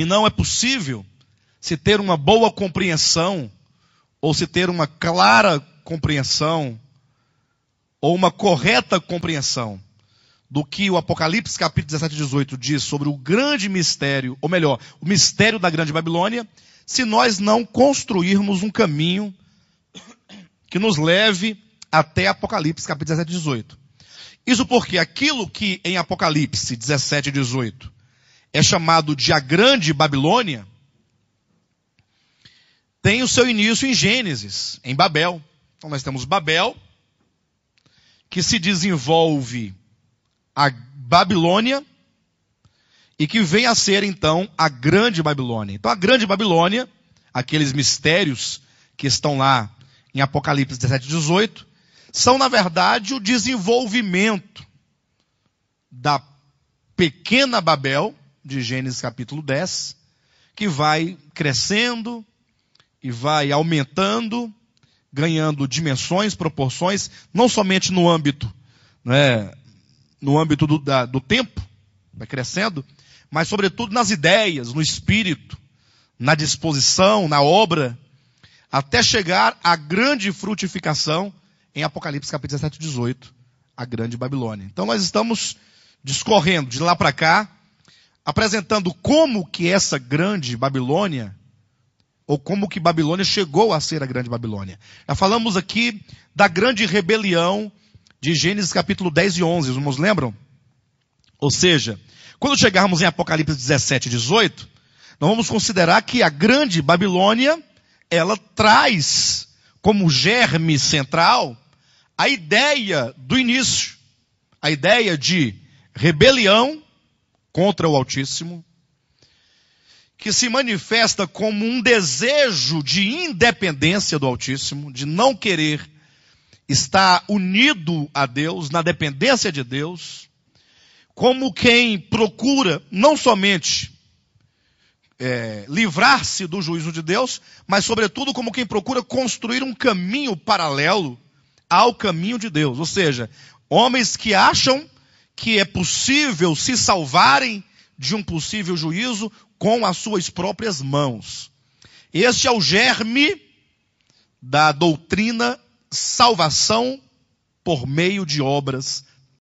que não é possível se ter uma boa compreensão, ou se ter uma clara compreensão, ou uma correta compreensão do que o Apocalipse capítulo 17 e 18 diz sobre o grande mistério, ou melhor, o mistério da grande Babilônia, se nós não construirmos um caminho que nos leve até Apocalipse capítulo 17 e 18. Isso porque aquilo que em Apocalipse 17 e 18 é chamado de a Grande Babilônia, tem o seu início em Gênesis, em Babel. Então nós temos Babel, que se desenvolve a Babilônia e que vem a ser então a Grande Babilônia. Então a Grande Babilônia, aqueles mistérios que estão lá em Apocalipse 17, 18, são na verdade o desenvolvimento da pequena Babel de Gênesis capítulo 10, que vai crescendo e vai aumentando, ganhando dimensões, proporções, não somente no âmbito, né, no âmbito do, da, do tempo, vai crescendo, mas sobretudo nas ideias, no espírito, na disposição, na obra, até chegar à grande frutificação em Apocalipse capítulo 17 18, a grande Babilônia. Então nós estamos discorrendo de lá para cá apresentando como que essa grande Babilônia ou como que Babilônia chegou a ser a grande Babilônia. Já falamos aqui da grande rebelião de Gênesis capítulo 10 e 11, os irmãos lembram? Ou seja, quando chegarmos em Apocalipse 17 e 18, nós vamos considerar que a grande Babilônia, ela traz como germe central a ideia do início, a ideia de rebelião contra o Altíssimo, que se manifesta como um desejo de independência do Altíssimo, de não querer estar unido a Deus, na dependência de Deus, como quem procura não somente é, livrar-se do juízo de Deus, mas, sobretudo, como quem procura construir um caminho paralelo ao caminho de Deus. Ou seja, homens que acham que é possível se salvarem de um possível juízo com as suas próprias mãos. Este é o germe da doutrina salvação por meio de obras